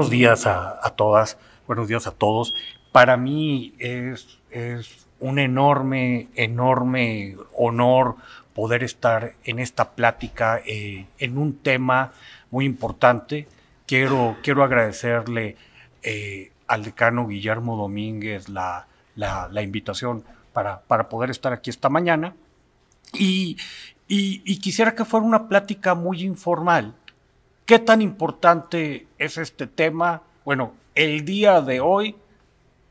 buenos días a, todas, buenos días a todos. Para mí es, un enorme, enorme honor poder estar en esta plática eh, en un tema muy importante. Quiero, quiero agradecerle eh, al decano Guillermo Domínguez la, invitación para, para, poder estar aquí esta mañana. y, quisiera que fuera una plática muy informal, ¿Qué tan importante es este tema? Bueno, el día de hoy,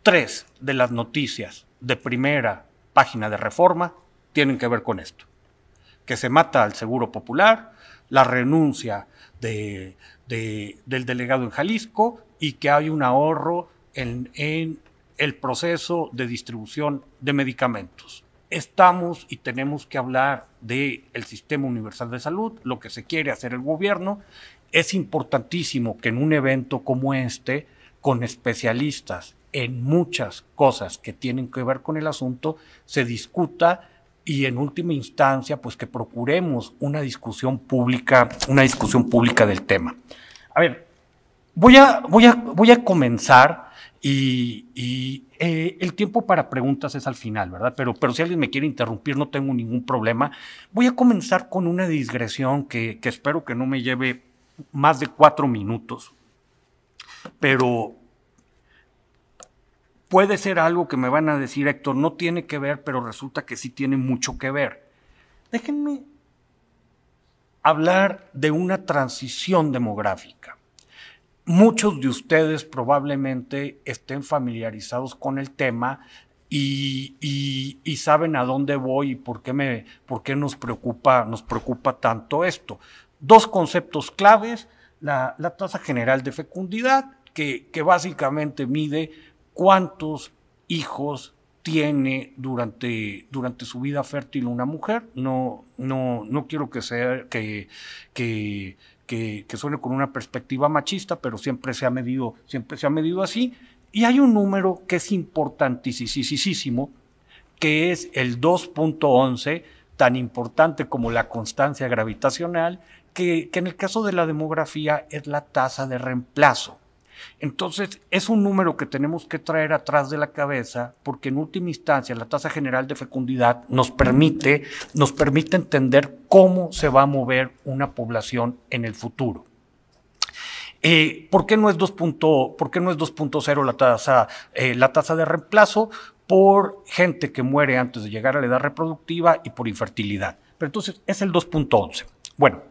tres de las noticias de primera página de reforma tienen que ver con esto. Que se mata al Seguro Popular, la renuncia del delegado en Jalisco y que hay un ahorro en, el proceso de distribución de medicamentos. Estamos y tenemos que hablar del sistema universal de salud, lo que se quiere hacer el gobierno es importantísimo que en un evento como este, con especialistas en muchas cosas que tienen que ver con el asunto, se discuta y en última instancia, pues que procuremos una discusión pública, una discusión pública del tema. A ver, voy a, voy a, voy a comenzar y, eh, el tiempo para preguntas es al final, ¿verdad? Pero, pero si alguien me quiere interrumpir, no tengo ningún problema. Voy a comenzar con una digresión que espero que no me lleve más de cuatro minutos, pero puede ser algo que me van a decir, Héctor, no tiene que ver, pero resulta que sí tiene mucho que ver. Déjenme hablar de una transición demográfica. Muchos de ustedes probablemente estén familiarizados con el tema y, saben a dónde voy y por qué, me, por qué nos, preocupa, nos preocupa tanto esto dos conceptos claves, la, tasa general de fecundidad, que, básicamente mide cuántos hijos tiene durante, durante su vida fértil una mujer. No, quiero que sea que, que, suene con una perspectiva machista, pero siempre se ha medido, siempre se ha medido así. Y hay un número que es importantísimo, que es el 2.11, tan importante como la constancia gravitacional, que, en el caso de la demografía es la tasa de reemplazo. Entonces, es un número que tenemos que traer atrás de la cabeza porque en última instancia la tasa general de fecundidad nos permite, nos permite entender cómo se va a mover una población en el futuro. Eh, ¿Por qué no es 2.0 no es 2.0 la tasa eh, la tasa de reemplazo por gente que muere antes de llegar a la edad reproductiva y por infertilidad? Pero entonces es el 2.11. Bueno,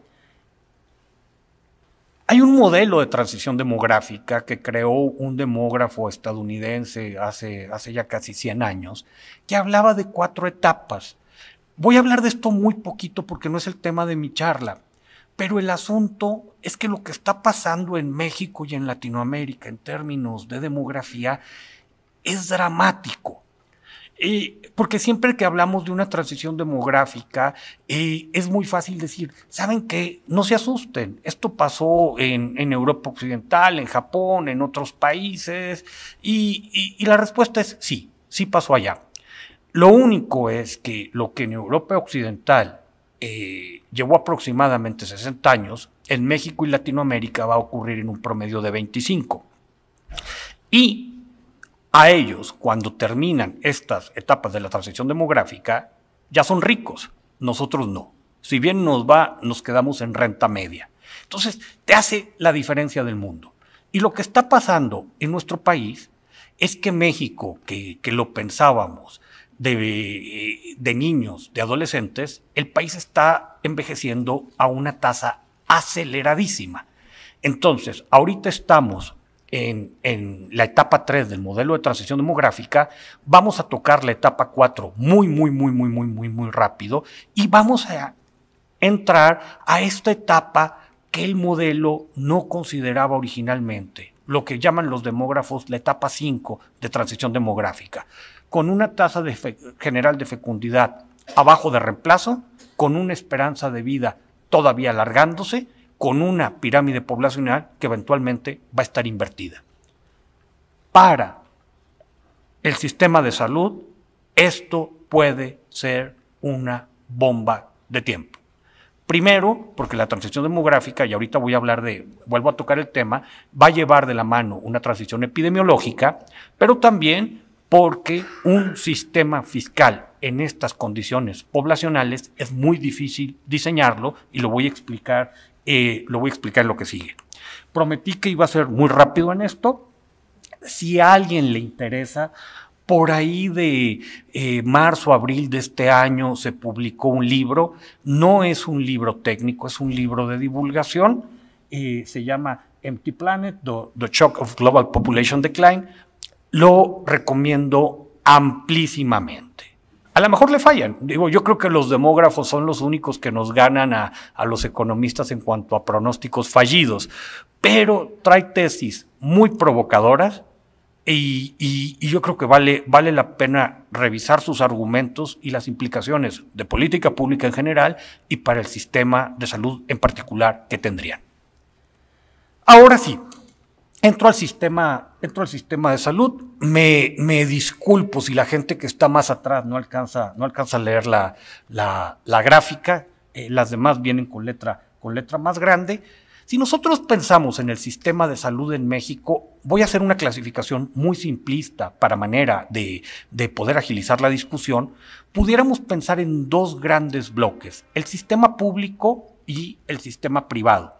hay un modelo de transición demográfica que creó un demógrafo estadounidense hace, hace ya casi 100 años, que hablaba de cuatro etapas. Voy a hablar de esto muy poquito porque no es el tema de mi charla, pero el asunto es que lo que está pasando en México y en Latinoamérica en términos de demografía es dramático porque siempre que hablamos de una transición demográfica, eh, es muy fácil decir, ¿saben qué? No se asusten. Esto pasó en, Europa Occidental, en Japón, en otros países. Y, la respuesta es sí, sí pasó allá. Lo único es que lo que en Europa Occidental eh, llevó aproximadamente 60 años, en México y Latinoamérica va a ocurrir en un promedio de 25. Y a ellos, cuando terminan estas etapas de la transición demográfica, ya son ricos, nosotros no. Si bien nos va, nos quedamos en renta media. Entonces, te hace la diferencia del mundo. Y lo que está pasando en nuestro país es que México, que, lo pensábamos de, de, niños, de adolescentes, el país está envejeciendo a una tasa aceleradísima. Entonces, ahorita estamos en, la etapa 3 del modelo de transición demográfica, vamos a tocar la etapa 4 muy, muy, muy, muy, muy, muy, muy rápido y vamos a entrar a esta etapa que el modelo no consideraba originalmente, lo que llaman los demógrafos la etapa 5 de transición demográfica, con una tasa general de fecundidad abajo de reemplazo, con una esperanza de vida todavía alargándose con una pirámide poblacional que eventualmente va a estar invertida. Para el sistema de salud, esto puede ser una bomba de tiempo. Primero, porque la transición demográfica, y ahorita voy a hablar de, vuelvo a tocar el tema, va a llevar de la mano una transición epidemiológica, pero también porque un sistema fiscal en estas condiciones poblacionales es muy difícil diseñarlo y lo voy a explicar eh, lo voy a explicar lo que sigue. Prometí que iba a ser muy rápido en esto. Si a alguien le interesa, por ahí de eh, marzo, abril de este año se publicó un libro. No es un libro técnico, es un libro de divulgación. Eh, se llama Empty Planet, the Shock of Global Population Decline. Lo recomiendo amplísimamente a lo mejor le fallan. yo creo que los demógrafos son los únicos que nos ganan a, los economistas en cuanto a pronósticos fallidos, pero trae tesis muy provocadoras y, yo creo que vale, vale la pena revisar sus argumentos y las implicaciones de política pública en general y para el sistema de salud en particular que tendrían. Ahora sí, entro al sistema entro al sistema de salud, me, me, disculpo si la gente que está más atrás no alcanza, no alcanza a leer la, la, la gráfica, eh, las demás vienen con letra, con letra más grande. Si nosotros pensamos en el sistema de salud en México, voy a hacer una clasificación muy simplista para manera de, de poder agilizar la discusión, pudiéramos pensar en dos grandes bloques, el sistema público y el sistema privado.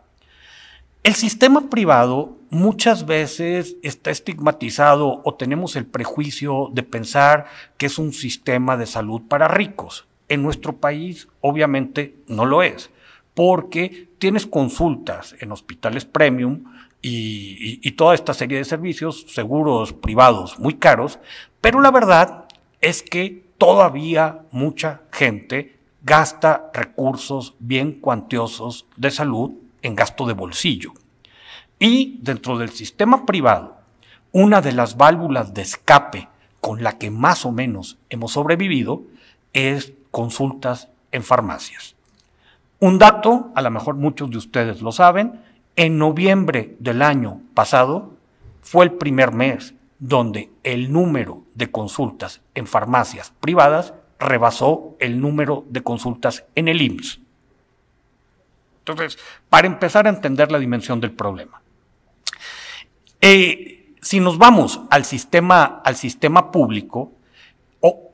El sistema privado muchas veces está estigmatizado o tenemos el prejuicio de pensar que es un sistema de salud para ricos. En nuestro país obviamente no lo es, porque tienes consultas en hospitales premium y, toda esta serie de servicios, seguros privados muy caros, pero la verdad es que todavía mucha gente gasta recursos bien cuantiosos de salud en gasto de bolsillo. Y dentro del sistema privado, una de las válvulas de escape con la que más o menos hemos sobrevivido es consultas en farmacias. Un dato, a lo mejor muchos de ustedes lo saben, en noviembre del año pasado fue el primer mes donde el número de consultas en farmacias privadas rebasó el número de consultas en el IMSS. Entonces, para empezar a entender la dimensión del problema. Eh, si nos vamos al sistema, al sistema público,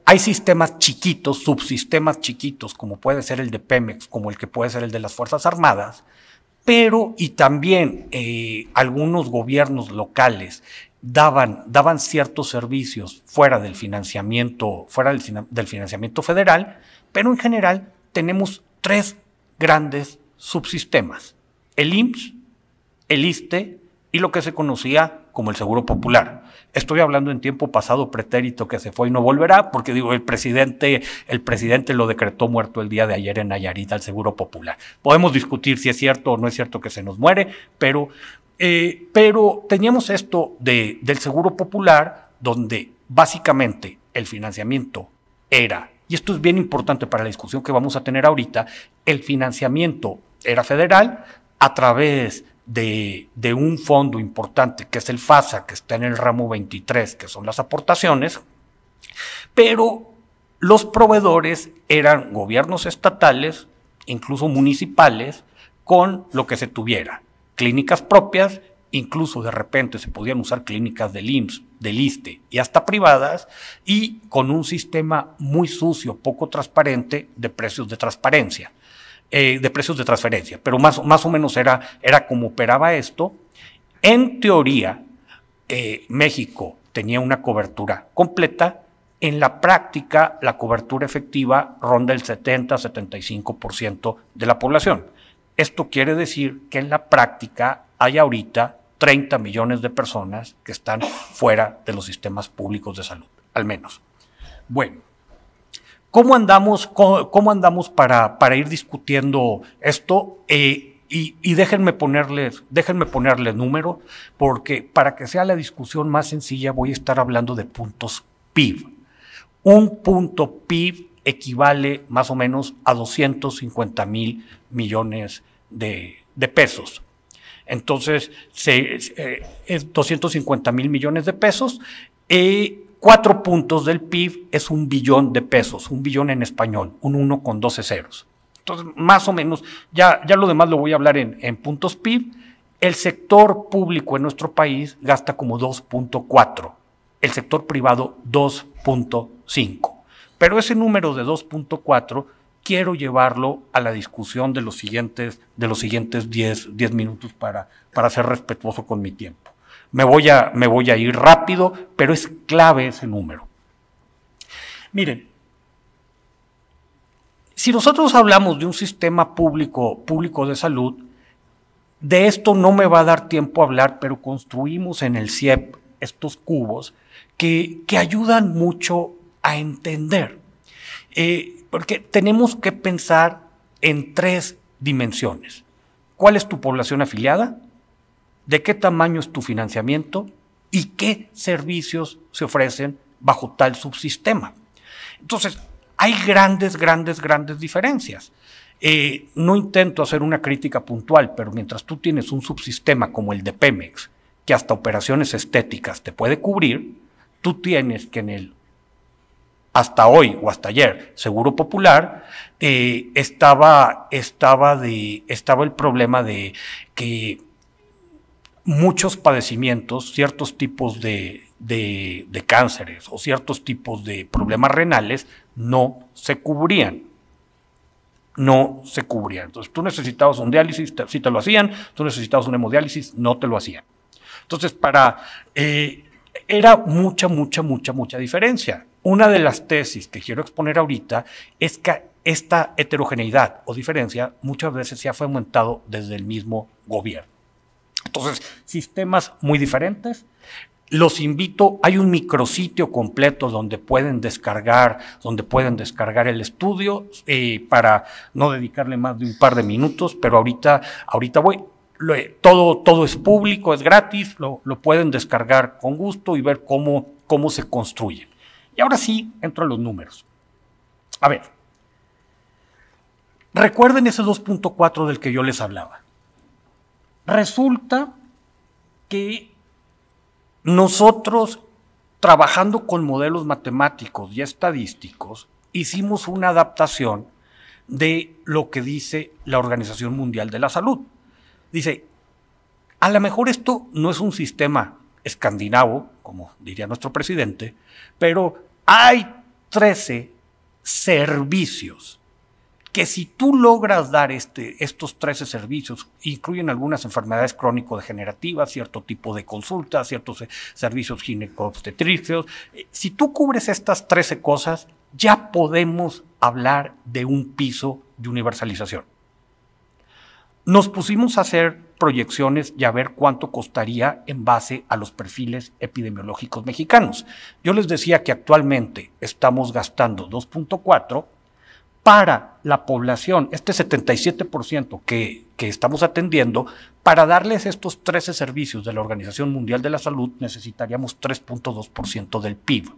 hay sistemas chiquitos, subsistemas chiquitos, como puede ser el de Pemex, como el que puede ser el de las Fuerzas Armadas, pero y también eh, algunos gobiernos locales daban, daban ciertos servicios fuera del financiamiento, fuera del financiamiento federal, pero en general tenemos tres grandes subsistemas, el IMSS, el ISTE y lo que se conocía como el Seguro Popular. Estoy hablando en tiempo pasado pretérito que se fue y no volverá, porque digo, el presidente, el presidente lo decretó muerto el día de ayer en Nayarit al Seguro Popular. Podemos discutir si es cierto o no es cierto que se nos muere, pero, eh, pero teníamos esto de, del Seguro Popular, donde básicamente el financiamiento era y esto es bien importante para la discusión que vamos a tener ahorita, el financiamiento era federal a través de, un fondo importante que es el FASA, que está en el ramo 23, que son las aportaciones, pero los proveedores eran gobiernos estatales, incluso municipales, con lo que se tuviera, clínicas propias Incluso de repente se podían usar clínicas del IMSS, del ISTE y hasta privadas y con un sistema muy sucio, poco transparente de precios de transparencia. Eh, de precios de transferencia, pero más, más o menos era, era como operaba esto. En teoría, eh, México tenía una cobertura completa, en la práctica la cobertura efectiva ronda el 70-75% de la población. Esto quiere decir que en la práctica hay ahorita 30 millones de personas que están fuera de los sistemas públicos de salud, al menos. Bueno, ¿cómo andamos, cómo, andamos para, ir discutiendo esto? Eh, y, déjenme ponerles, déjenme ponerle número, porque para que sea la discusión más sencilla voy a estar hablando de puntos PIB. Un punto PIB equivale más o menos a 250 mil millones de pesos. Entonces, eh, es 250 mil millones de pesos. y cuatro puntos del PIB es un billón de pesos, un billón en español, un 1 con 12 ceros. Entonces, más o menos, ya, ya lo demás lo voy a hablar en, en puntos PIB. El sector público en nuestro país gasta como 2.4, el sector privado 2.5. Pero ese número de 2.4 quiero llevarlo a la discusión de los siguientes, de los siguientes 10, minutos para, para ser respetuoso con mi tiempo. Me voy, a, me voy a ir rápido, pero es clave ese número. Miren, si nosotros hablamos de un sistema público, público de salud, de esto no me va a dar tiempo a hablar, pero construimos en el CIEP estos cubos que, que ayudan mucho a entender eh, porque tenemos que pensar en tres dimensiones. ¿Cuál es tu población afiliada? ¿De qué tamaño es tu financiamiento? ¿Y qué servicios se ofrecen bajo tal subsistema? Entonces, hay grandes, grandes, grandes diferencias. Eh, no intento hacer una crítica puntual, pero mientras tú tienes un subsistema como el de Pemex, que hasta operaciones estéticas te puede cubrir, tú tienes que en el hasta hoy o hasta ayer, Seguro Popular, eh, estaba, estaba, de, estaba el problema de que muchos padecimientos, ciertos tipos de, cánceres o ciertos tipos de problemas renales no se cubrían. No se cubrían. Entonces tú necesitabas un diálisis, si te lo hacían, tú necesitabas un hemodiálisis, no te lo hacían. Entonces, para. Eh, era mucha, mucha, mucha, mucha diferencia. Una de las tesis que quiero exponer ahorita es que esta heterogeneidad o diferencia muchas veces se ha fomentado desde el mismo gobierno. Entonces, sistemas muy diferentes, los invito, hay un micrositio completo donde pueden descargar, donde pueden descargar el estudio eh, para no dedicarle más de un par de minutos, pero ahorita, ahorita voy. todo, todo es público, es gratis, lo, lo, pueden descargar con gusto y ver cómo, cómo se construye. Y ahora sí, entro a los números. A ver, recuerden ese 2.4 del que yo les hablaba. Resulta que nosotros, trabajando con modelos matemáticos y estadísticos, hicimos una adaptación de lo que dice la Organización Mundial de la Salud. Dice, a lo mejor esto no es un sistema escandinavo, como diría nuestro presidente, pero hay 13 servicios que si tú logras dar este, estos 13 servicios, incluyen algunas enfermedades crónico-degenerativas, cierto tipo de consultas, ciertos eh, servicios gineco-obstetricios. Eh, si tú cubres estas 13 cosas, ya podemos hablar de un piso de universalización. Nos pusimos a hacer proyecciones y a ver cuánto costaría en base a los perfiles epidemiológicos mexicanos. Yo les decía que actualmente estamos gastando 2.4 para la población, este 77% que, que estamos atendiendo, para darles estos 13 servicios de la Organización Mundial de la Salud necesitaríamos 3.2% del PIB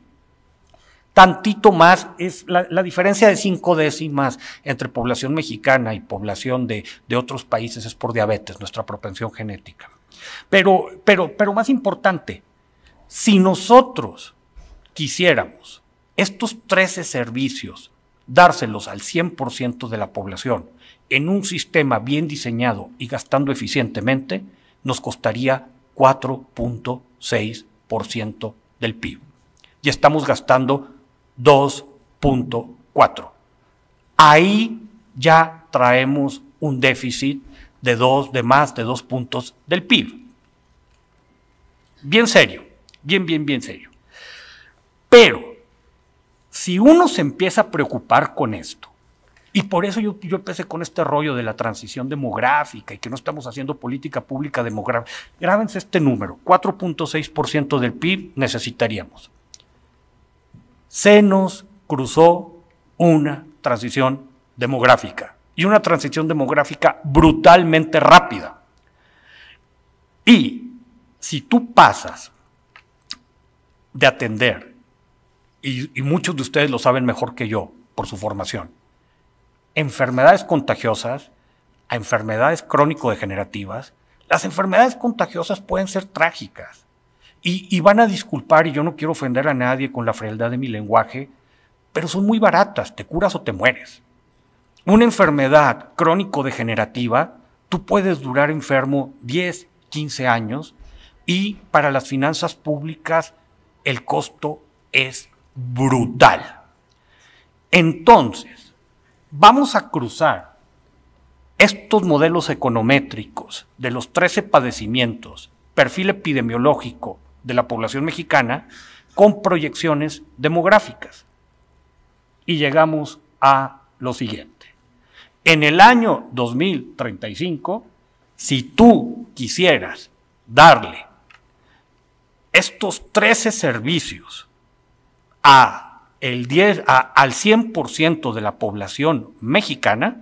tantito más, es la, diferencia de cinco décimas entre población mexicana y población de, otros países es por diabetes, nuestra propensión genética. Pero, pero, pero más importante, si nosotros quisiéramos estos 13 servicios dárselos al 100% de la población en un sistema bien diseñado y gastando eficientemente, nos costaría 4.6% del PIB. Y estamos gastando 2.4. Ahí ya traemos un déficit de, dos, de más de dos puntos del PIB. Bien serio, bien, bien, bien serio. Pero si uno se empieza a preocupar con esto, y por eso yo, yo, empecé con este rollo de la transición demográfica y que no estamos haciendo política pública demográfica. Grábense este número, 4.6% del PIB necesitaríamos se nos cruzó una transición demográfica y una transición demográfica brutalmente rápida. Y si tú pasas de atender, y, muchos de ustedes lo saben mejor que yo por su formación, enfermedades contagiosas a enfermedades crónico-degenerativas, las enfermedades contagiosas pueden ser trágicas. Y, van a disculpar, y yo no quiero ofender a nadie con la frialdad de mi lenguaje, pero son muy baratas, te curas o te mueres. Una enfermedad crónico-degenerativa, tú puedes durar enfermo 10, 15 años, y para las finanzas públicas el costo es brutal. Entonces, vamos a cruzar estos modelos econométricos de los 13 padecimientos, perfil epidemiológico, de la población mexicana con proyecciones demográficas. Y llegamos a lo siguiente. En el año 2035, si tú quisieras darle estos 13 servicios a el 10, al 100% de la población mexicana,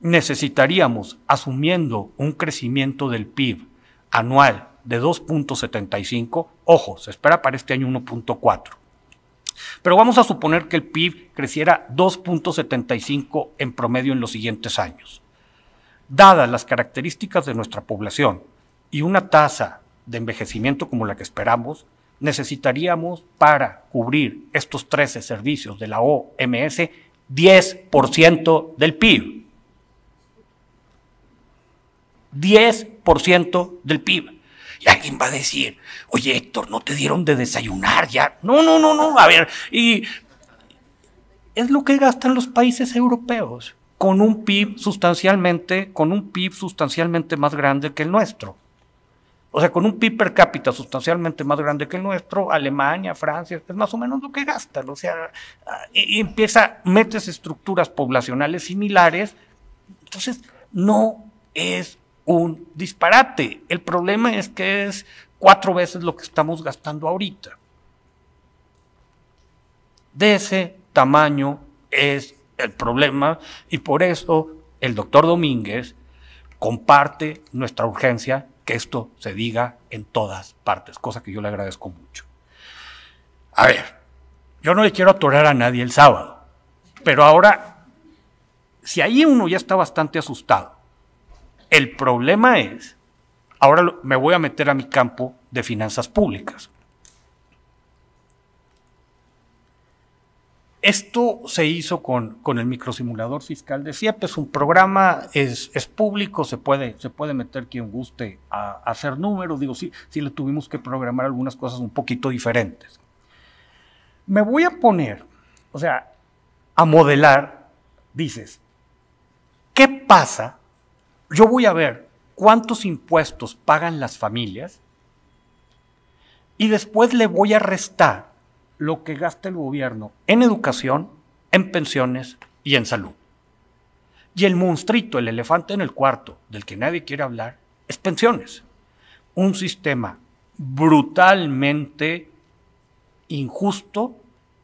necesitaríamos, asumiendo un crecimiento del PIB anual de 2.75, ojo, se espera para este año 1.4. Pero vamos a suponer que el PIB creciera 2.75 en promedio en los siguientes años. Dadas las características de nuestra población y una tasa de envejecimiento como la que esperamos, necesitaríamos para cubrir estos 13 servicios de la OMS 10% del PIB. 10% del PIB y alguien va a decir, oye Héctor, no te dieron de desayunar ya. No, no, no, no, a ver, y es lo que gastan los países europeos con un PIB sustancialmente, con un PIB sustancialmente más grande que el nuestro. O sea, con un PIB per cápita sustancialmente más grande que el nuestro, Alemania, Francia, es más o menos lo que gastan. O sea, y empieza, metes estructuras poblacionales similares. Entonces, no es un disparate. El problema es que es cuatro veces lo que estamos gastando ahorita. De ese tamaño es el problema y por eso el doctor Domínguez comparte nuestra urgencia que esto se diga en todas partes, cosa que yo le agradezco mucho. A ver, yo no le quiero atorar a nadie el sábado, pero ahora, si ahí uno ya está bastante asustado, el problema es, ahora me voy a meter a mi campo de finanzas públicas. Esto se hizo con, con el microsimulador fiscal de CIEP, es un programa, es, público, se puede, se puede meter quien guste a, hacer números, digo, sí, sí le tuvimos que programar algunas cosas un poquito diferentes. Me voy a poner, o sea, a modelar, dices, ¿qué pasa yo voy a ver cuántos impuestos pagan las familias y después le voy a restar lo que gasta el gobierno en educación, en pensiones y en salud. Y el monstruito, el elefante en el cuarto, del que nadie quiere hablar, es pensiones. Un sistema brutalmente injusto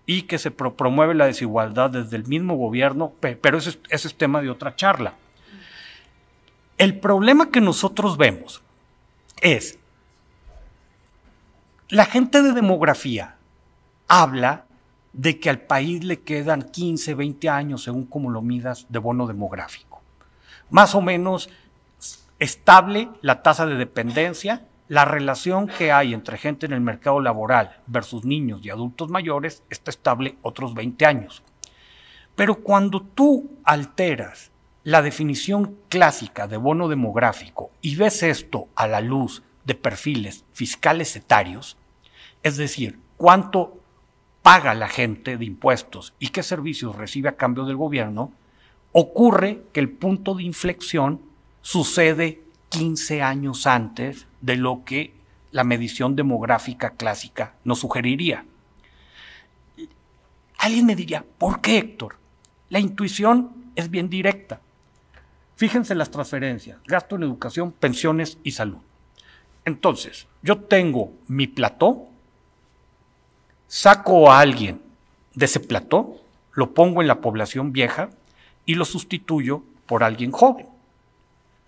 y que se promueve la desigualdad desde el mismo gobierno, pero ese, ese es tema de otra charla. El problema que nosotros vemos es, la gente de demografía habla de que al país le quedan 15, 20 años, según como lo midas, de bono demográfico. Más o menos estable la tasa de dependencia, la relación que hay entre gente en el mercado laboral versus niños y adultos mayores está estable otros 20 años. Pero cuando tú alteras la definición clásica de bono demográfico y ves esto a la luz de perfiles fiscales etarios, es decir, cuánto paga la gente de impuestos y qué servicios recibe a cambio del gobierno, ocurre que el punto de inflexión sucede 15 años antes de lo que la medición demográfica clásica nos sugeriría. Alguien me diría, ¿por qué Héctor? La intuición es bien directa. Fíjense las transferencias, gasto en educación, pensiones y salud. Entonces, yo tengo mi plató, saco a alguien de ese plató, lo pongo en la población vieja y lo sustituyo por alguien joven.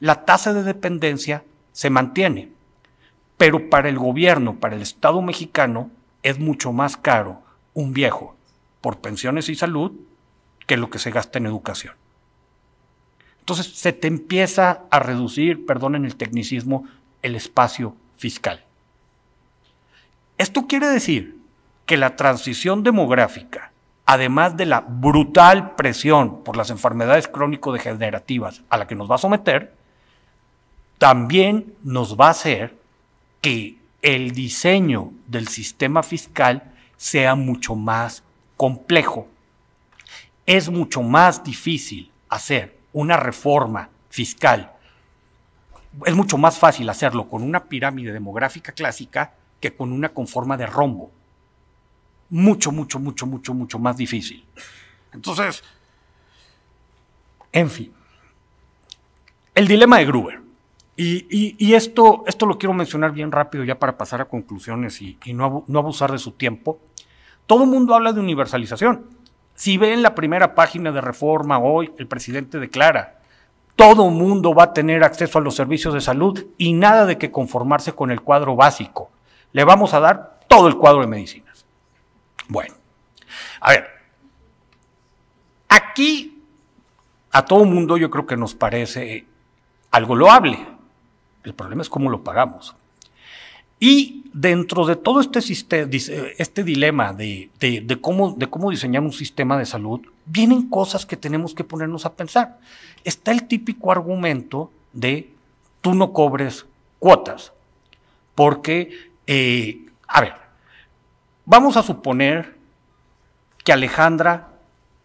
La tasa de dependencia se mantiene, pero para el gobierno, para el Estado mexicano, es mucho más caro un viejo por pensiones y salud que lo que se gasta en educación. Entonces se te empieza a reducir, perdonen el tecnicismo, el espacio fiscal. Esto quiere decir que la transición demográfica, además de la brutal presión por las enfermedades crónico-degenerativas a la que nos va a someter, también nos va a hacer que el diseño del sistema fiscal sea mucho más complejo. Es mucho más difícil hacer una reforma fiscal. Es mucho más fácil hacerlo con una pirámide demográfica clásica que con una con forma de rombo. Mucho, mucho, mucho, mucho, mucho más difícil. Entonces, en fin, el dilema de Gruber. Y, esto, esto lo quiero mencionar bien rápido ya para pasar a conclusiones y, y no, no abusar de su tiempo. Todo el mundo habla de universalización. Si ven la primera página de Reforma hoy, el presidente declara, todo mundo va a tener acceso a los servicios de salud y nada de que conformarse con el cuadro básico. Le vamos a dar todo el cuadro de medicinas. Bueno, a ver, aquí a todo mundo yo creo que nos parece algo loable. El problema es cómo lo pagamos. Y dentro de todo este, este dilema de, cómo, diseñar un sistema de salud, vienen cosas que tenemos que ponernos a pensar. Está el típico argumento de tú no cobres cuotas, porque, eh, a ver, vamos a suponer que a Alejandra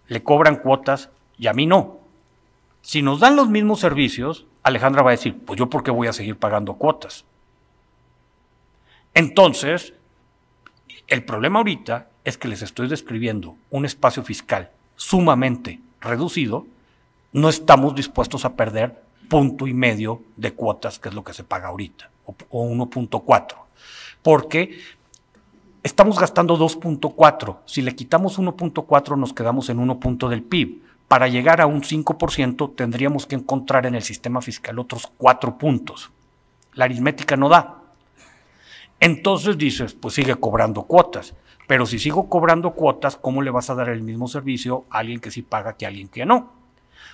le cobran cuotas y a mí no. Si nos dan los mismos servicios, Alejandra va a decir, pues yo por qué voy a seguir pagando cuotas. Entonces, el problema ahorita es que les estoy describiendo un espacio fiscal sumamente reducido, no estamos dispuestos a perder punto y medio de cuotas, que es lo que se paga ahorita, o, 1.4, porque estamos gastando 2.4, si le quitamos 1.4 nos quedamos en 1 punto del PIB, para llegar a un 5% tendríamos que encontrar en el sistema fiscal otros 4 puntos. La aritmética no da, entonces dices, pues sigue cobrando cuotas. Pero si sigo cobrando cuotas, ¿cómo le vas a dar el mismo servicio a alguien que sí paga que a alguien que no?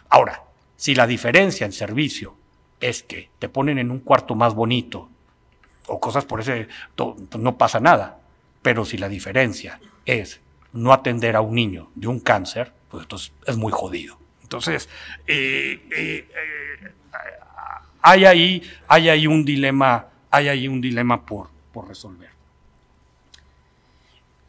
Ahora, si la diferencia en servicio es que te ponen en un cuarto más bonito o cosas por ese, no pasa nada. Pero si la diferencia es no atender a un niño de un cáncer, pues entonces es muy jodido. Entonces, eh, eh, eh, hay, ahí, hay ahí un dilema, hay ahí un dilema por, por resolver.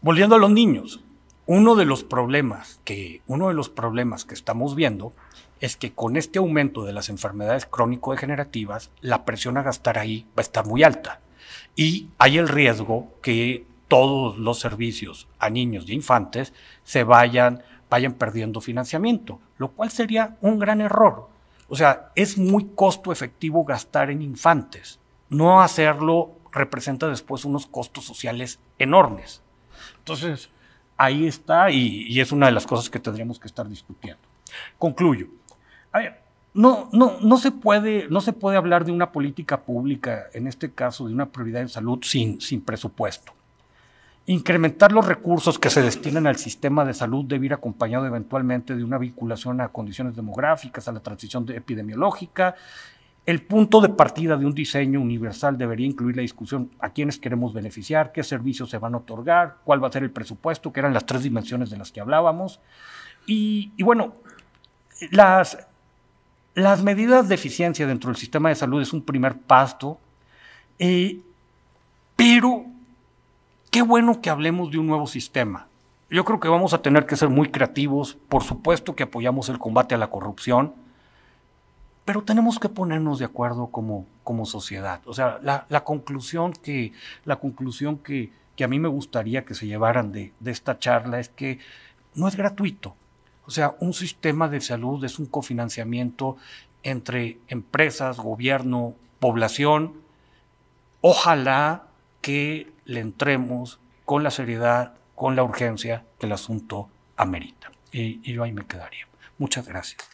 Volviendo a los niños, uno de los problemas que, uno de los problemas que estamos viendo es que con este aumento de las enfermedades crónico-degenerativas, la presión a gastar ahí va a estar muy alta. Y hay el riesgo que todos los servicios a niños y infantes se vayan, vayan perdiendo financiamiento, lo cual sería un gran error. O sea, es muy costo efectivo gastar en infantes, no hacerlo representa después unos costos sociales enormes. Entonces, ahí está y, es una de las cosas que tendríamos que estar discutiendo. Concluyo. no, no, no, se puede, no se puede hablar de una política pública, en este caso de una prioridad en salud, sin, sin presupuesto. Incrementar los recursos que se destinan al sistema de salud debe ir acompañado eventualmente de una vinculación a condiciones demográficas, a la transición epidemiológica el punto de partida de un diseño universal debería incluir la discusión a quiénes queremos beneficiar, qué servicios se van a otorgar, cuál va a ser el presupuesto, que eran las tres dimensiones de las que hablábamos. Y, bueno, las, las medidas de eficiencia dentro del sistema de salud es un primer pasto, eh, pero qué bueno que hablemos de un nuevo sistema. Yo creo que vamos a tener que ser muy creativos. Por supuesto que apoyamos el combate a la corrupción pero tenemos que ponernos de acuerdo como, como sociedad. O sea, la, conclusión, que, la conclusión que, a mí me gustaría que se llevaran de, esta charla es que no es gratuito. O sea, un sistema de salud es un cofinanciamiento entre empresas, gobierno, población. Ojalá que le entremos con la seriedad, con la urgencia que el asunto amerita. Y, y yo ahí me quedaría. Muchas gracias.